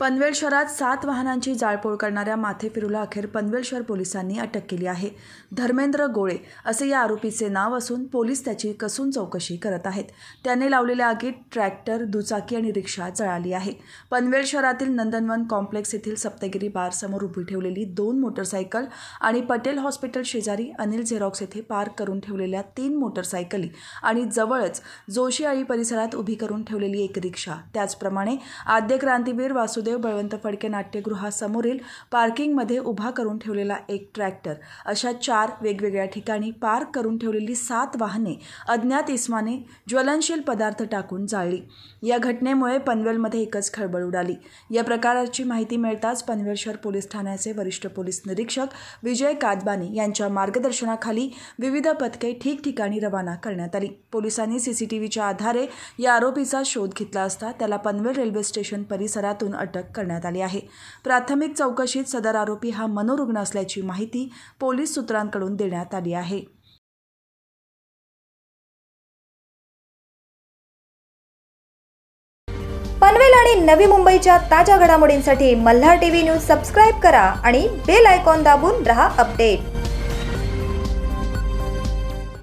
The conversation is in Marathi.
पनवेल शहरात सात वाहनांची जाळपोळ करणाऱ्या माथेफिरूला अखेर पनवेल शहर पोलिसांनी अटक केली आहे धर्मेंद्र गोळे असे या आरोपीचे नाव असून पोलीस त्याची कसून चौकशी करत आहेत त्याने लावलेल्या आगीत ट्रॅक्टर दुचाकी आणि रिक्षा जळाली आहे पनवेल शहरातील नंदनवन कॉम्प्लेक्स येथील सप्तगिरी बारसमोर उभी ठेवलेली दोन मोटरसायकल आणि पटेल हॉस्पिटल शेजारी अनिल झेरॉक्स येथे पार्क करून ठेवलेल्या तीन मोटरसायकली आणि जवळच जोशी आळी परिसरात उभी करून ठेवलेली एक रिक्षा त्याचप्रमाणे आद्य क्रांतीवीर वासुदेव बळवंत फडके नाट्यगृहासमोरील पार्किंगमध्ये उभा करून ठेवलेला एक ट्रॅक्टर अशा चार वेगवेगळ्या ठिकाणी पार्क करून ठेवलेली सात वाहने अज्ञात इस्माने ज्वलनशील पदार्थ टाकून जाळली या घटनेमुळे पनवेलमध्ये एकच खळबळ उडाली या प्रकाराची माहिती मिळताच पनवेल शहर पोलीस ठाण्याचे वरिष्ठ पोलीस निरीक्षक विजय कादबानी यांच्या मार्गदर्शनाखाली विविध पथके ठिकठिकाणी रवाना करण्यात आली पोलिसांनी सीसीटीव्हीच्या आधारे या आरोपीचा शोध घेतला असता त्याला पनवेल रेल्वे स्टेशन परिसरातून अटक अटक करण्यात आली आहे प्राथमिक चौकशीत सदर आरोपी हा मनोरुग्ण असल्याची माहिती पोलीस सूत्रांकडून देण्यात आली आहे पनवेल आणि नवी मुंबईच्या ताज्या घडामोडींसाठी मल्हार टीव्ही न्यूज सबस्क्राईब करा आणि बेल आयकॉन दाबून रहा अपडेट